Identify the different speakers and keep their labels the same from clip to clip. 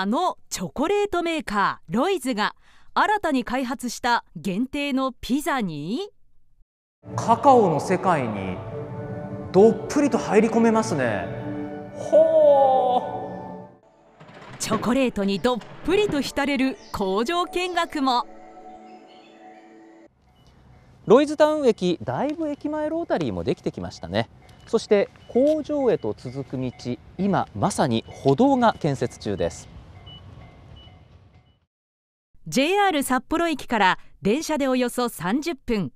Speaker 1: あのチョコレートメーカーロイズが新たに開発した限定のピザに
Speaker 2: カカオの世界にどっぷりと入り込めますね
Speaker 1: ほーチョコレートにどっぷりと浸れる工場見学も
Speaker 2: ロイズタウン駅だいぶ駅前ロータリーもできてきましたねそして工場へと続く道今まさに歩道が建設中です
Speaker 1: JR 札幌駅から電車でおよそ30分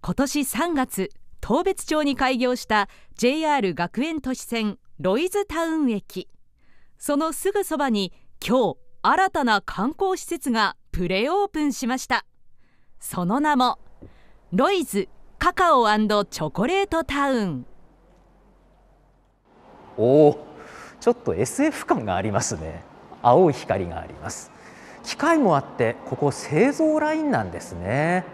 Speaker 1: 今年3月東別町に開業した JR 学園都市線ロイズタウン駅そのすぐそばに今日新たな観光施設がプレオープンしましたその名もロイズカカオチョコレートタウン
Speaker 2: おおちょっと SF 感がありますね青い光があります機械もあってここ製造ラインなんですね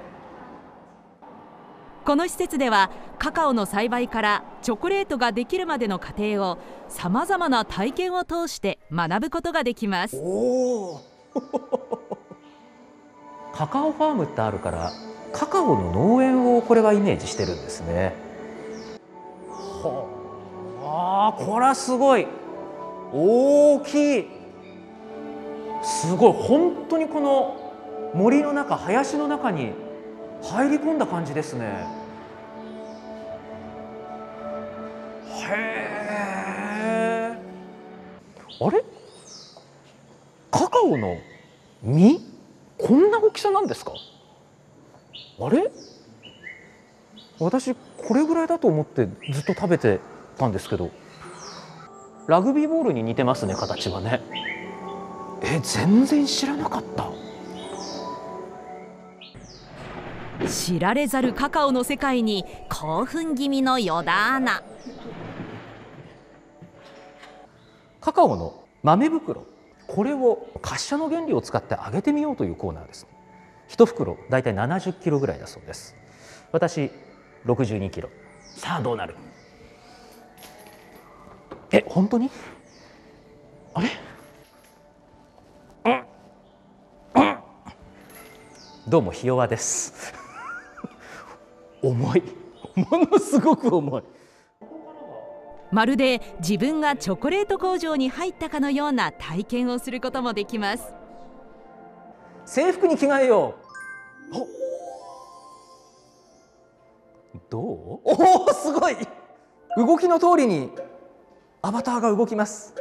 Speaker 1: この施設ではカカオの栽培からチョコレートができるまでの過程をさまざまな体験を通して学ぶことができます
Speaker 2: カカオファームってあるからカカオの農園をこれはイメージしてるんですねはあこれはすごい大きいすごい本当にこの森の中林の中に入り込んだ感じですねへえあれカカオの実こんな大きさなんですかあれ私これぐらいだと思ってずっと食べてたんですけどラグビーボールに似てますね形はねえ全然知らなかった
Speaker 1: 知られざるカカオの世界に興奮気味のヨダアナ
Speaker 2: カカオの豆袋これを滑車の原理を使って揚げてみようというコーナーです、ね、1袋大体70キロぐらいだそうです私62キロさあどうなるえ本当にどうもひ弱です 重いものすごく重い
Speaker 1: まるで自分がチョコレート工場に入ったかのような体験をすることもできます
Speaker 2: 制服に着替えようどう
Speaker 1: おおすごい動きの通りにアバターが動きます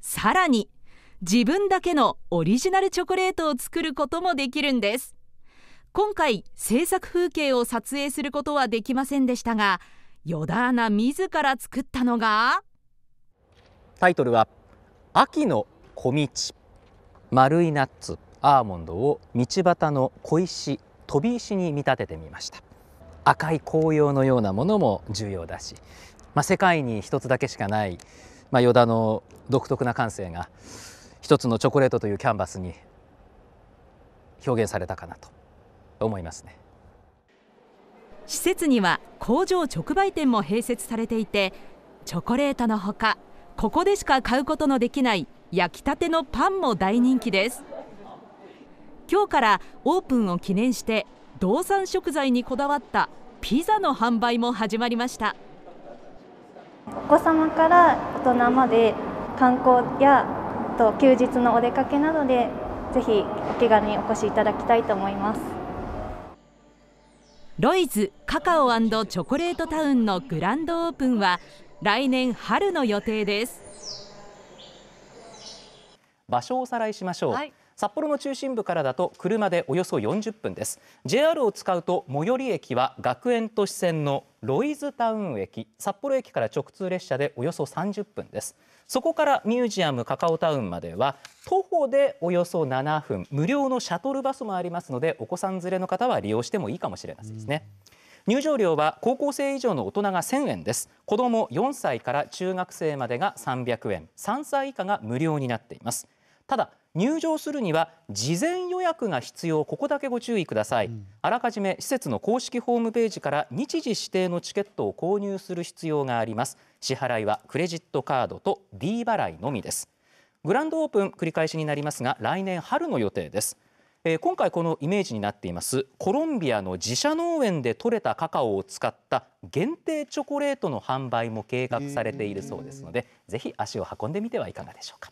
Speaker 1: さらに自分だけのオリジナルチョコレートを作ることもできるんです今回制作風景を撮影することはできませんでしたが与田アナ自ら作ったのが
Speaker 2: タイトルは秋の小道丸いナッツアーモンドを道端の小石飛び石に見立ててみました赤い紅葉のようなものも重要だし、まあ、世界に一つだけしかない、まあ、与田の独特な感性が一つのチョコレートというキャンバスに表現されたかなと思いますね
Speaker 1: 施設には工場直売店も併設されていてチョコレートのほかここでしか買うことのできない焼きたてのパンも大人気です今日からオープンを記念して動産食材にこだわったピザの販売も始まりましたお子様から大人まで観光やと休日のお出かけなどでぜひお気軽にお越しいただきたいと思いますロイズカカオチョコレートタウンのグランドオープンは来年春の予定です
Speaker 2: 場所をおさらいしましょう、はい札幌の中心部からだと車でおよそ40分です JR を使うと最寄り駅は学園都市線のロイズタウン駅札幌駅から直通列車でおよそ30分ですそこからミュージアムカカオタウンまでは徒歩でおよそ7分無料のシャトルバスもありますのでお子さん連れの方は利用してもいいかもしれませんですね、うん、入場料は高校生以上の大人が1000円です子供も4歳から中学生までが300円3歳以下が無料になっていますただ入場するには事前予約が必要ここだけご注意ください、うん、あらかじめ施設の公式ホームページから日時指定のチケットを購入する必要があります支払いはクレジットカードと D 払いのみですグランドオープン繰り返しになりますが来年春の予定ですえ今回このイメージになっていますコロンビアの自社農園で採れたカカオを使った限定チョコレートの販売も計画されているそうですので、ぜひ足を運んでみてはいかがでしょうか。